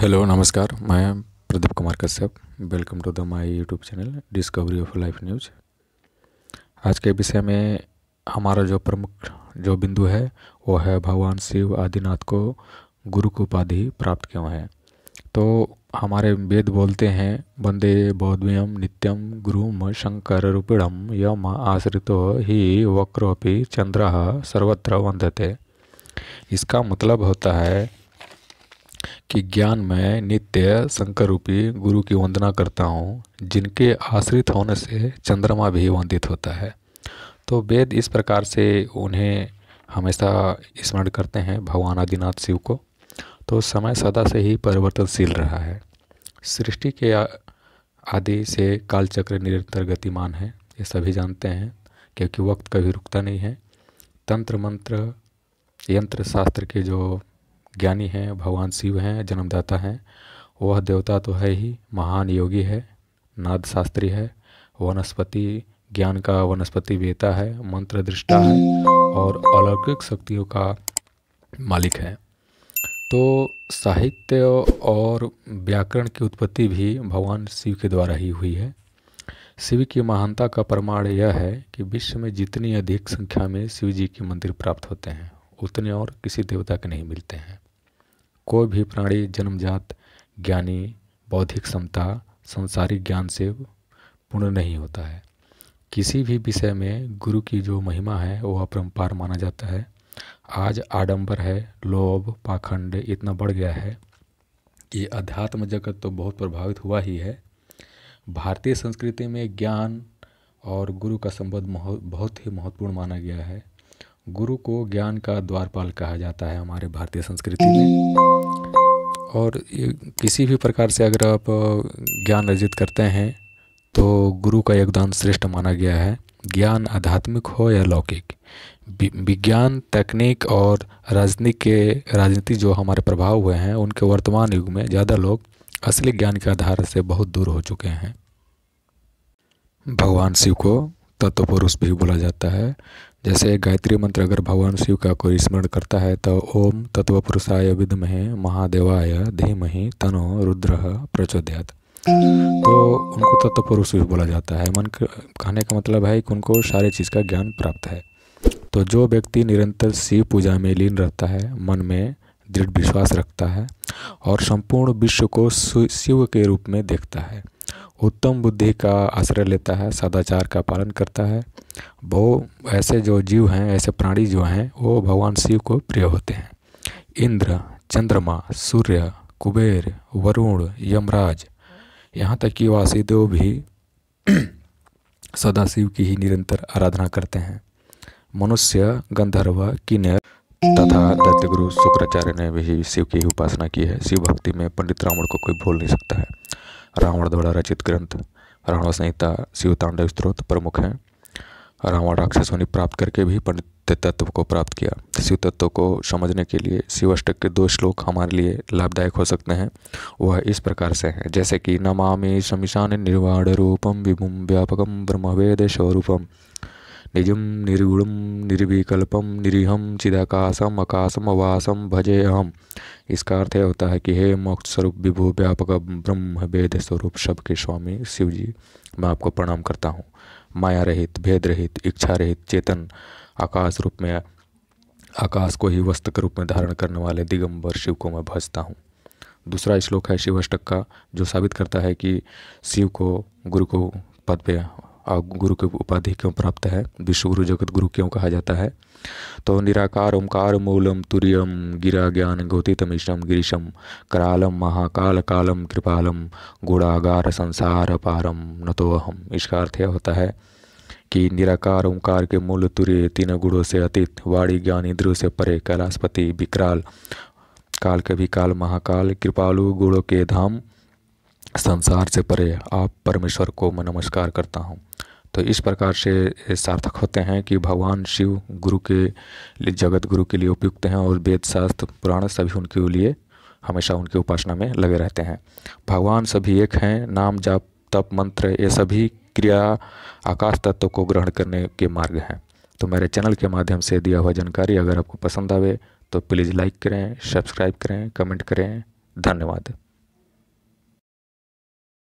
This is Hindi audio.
हेलो नमस्कार मैं Pradeep Kumar Kashyap welcome to the my YouTube channel discovery of life news आज के विषय में हमारा जो प्रमुख जो बिंदु है वो है भगवान शिव आदिनाथ को गुरु की उपाधि प्राप्त क्यों है तो हमारे वेद बोलते हैं वंदे बौद्धम नित्यम गुरु म शंकर रूपिणम यम आश्रितो ही वक्रोपि चंद्र सर्वत्र वंदते इसका मतलब होता है कि ज्ञान में नित्य शंकर रूपी गुरु की वंदना करता हूँ जिनके आश्रित होने से चंद्रमा भी वंदित होता है तो वेद इस प्रकार से उन्हें हमेशा स्मरण करते हैं भगवान आदिनाथ शिव को तो समय सदा से ही परिवर्तनशील रहा है सृष्टि के आदि से कालचक्र निरंतर गतिमान है ये सभी जानते हैं क्योंकि वक्त कभी रुकता नहीं है तंत्र मंत्र यंत्र शास्त्र के जो ज्ञानी हैं भगवान शिव हैं जन्मदाता हैं वह देवता तो है ही महान योगी है नाद शास्त्री है वनस्पति ज्ञान का वनस्पति वेता है मंत्र दृष्टा है और अलौकिक शक्तियों का मालिक है तो साहित्य और व्याकरण की उत्पत्ति भी भगवान शिव के द्वारा ही हुई है शिव की महानता का प्रमाण यह है कि विश्व में जितनी अधिक संख्या में शिव जी के मंदिर प्राप्त होते हैं उतने और किसी देवता के नहीं मिलते हैं कोई भी प्राणी जन्मजात ज्ञानी बौद्धिक क्षमता संसारिक ज्ञान से पूर्ण नहीं होता है किसी भी विषय में गुरु की जो महिमा है वह अपरम्पार माना जाता है आज आडंबर है लोभ पाखंड इतना बढ़ गया है कि अध्यात्म जगत तो बहुत प्रभावित हुआ ही है भारतीय संस्कृति में ज्ञान और गुरु का संबंध बहुत ही महत्वपूर्ण माना गया है गुरु को ज्ञान का द्वारपाल कहा जाता है हमारे भारतीय संस्कृति में और किसी भी प्रकार से अगर आप ज्ञान अर्जित करते हैं तो गुरु का योगदान श्रेष्ठ माना गया है ज्ञान आध्यात्मिक हो या लौकिक विज्ञान तकनीक और राजनीति के राजनीति जो हमारे प्रभाव हुए हैं उनके वर्तमान युग में ज़्यादा लोग असली ज्ञान के आधार से बहुत दूर हो चुके हैं भगवान शिव को तत्व पुरुष भी बोला जाता है जैसे गायत्री मंत्र अगर भगवान शिव का कोई स्मरण करता है तो ओम तत्व पुरुषाय विदमहे महादेवाय धीमहि तनो रुद्र प्रचोदयात तो उनको तत्व पुरुष भी बोला जाता है मन कहने का मतलब है कि उनको सारे चीज़ का ज्ञान प्राप्त है तो जो व्यक्ति निरंतर शिव पूजा में लीन रहता है मन में दृढ़ विश्वास रखता है और संपूर्ण विश्व को शिव के रूप में देखता है उत्तम बुद्धि का आश्रय लेता है सदाचार का पालन करता है वो ऐसे जो जीव हैं ऐसे प्राणी जो हैं वो भगवान शिव को प्रिय होते हैं इंद्र चंद्रमा सूर्य कुबेर वरुण यमराज यहाँ तक कि वासीदेव भी सदाशिव की ही निरंतर आराधना करते हैं मनुष्य गंधर्व किन्नर तथा दत्तगुरु शुक्राचार्य ने भी शिव की उपासना की है शिव भक्ति में पंडित रावण को कोई भूल नहीं सकता है रावण द्वारा रचित ग्रंथ रावण संहिता शिव तांडव स्त्रोत प्रमुख हैं रावण राक्षसों ने प्राप्त करके भी पंडित तत्व को प्राप्त किया शिव तत्व को समझने के लिए शिवाष्टक के दो श्लोक हमारे लिए लाभदायक हो सकते हैं वह इस प्रकार से हैं जैसे कि नमामि शमिशान निर्वाण रूपम विभुम व्यापकम ब्रह्मवेद स्वरूपम निज निर्गुण निर्विकल्पम निरीहम चिदाकाशम आकाशम अवासम भजे अहम इसका अर्थ यह होता है कि हे मोक्ष स्वरूप विभु व्यापक ब्रह्म भेद स्वरूप सबके स्वामी शिव जी मैं आपको प्रणाम करता हूँ माया रहित भेद रहित इच्छा रहित चेतन आकाश रूप में आकाश को ही वस्त्र के रूप में धारण करने वाले दिगंबर शिव को मैं भजता हूँ दूसरा श्लोक है शिव अष्टक का जो साबित करता है कि शिव को गुरु को पद पे गुरु की उपाधि क्यों प्राप्त है विश्व गुरु जगत गुरु क्यों कहा जाता है तो निराकार ओंकार मूलम तुरियम गिरा ज्ञान गौतितम तमीशम गिरीशम करालम महाकाल कालम कृपालम गुड़ागार संसार पारम अहम इसका अर्थ यह होता है कि निराकार ओंकार के मूल तुर्य तीन गुणों से अतीत वाणी ज्ञान इंद्र से परे कैलाशपति विकराल काल कभी काल महाकाल कृपालु गुणों के धाम संसार से परे आप परमेश्वर को मैं नमस्कार करता हूँ तो इस प्रकार से सार्थक होते हैं कि भगवान शिव गुरु के लिए जगत गुरु के लिए उपयुक्त हैं और वेद शास्त्र पुराण सभी उनके लिए हमेशा उनकी उपासना में लगे रहते हैं भगवान सभी एक हैं नाम जाप तप मंत्र ये सभी क्रिया आकाश तत्व को ग्रहण करने के मार्ग हैं तो मेरे चैनल के माध्यम से दिया हुआ जानकारी अगर आपको पसंद आवे तो प्लीज़ लाइक करें सब्सक्राइब करें कमेंट करें धन्यवाद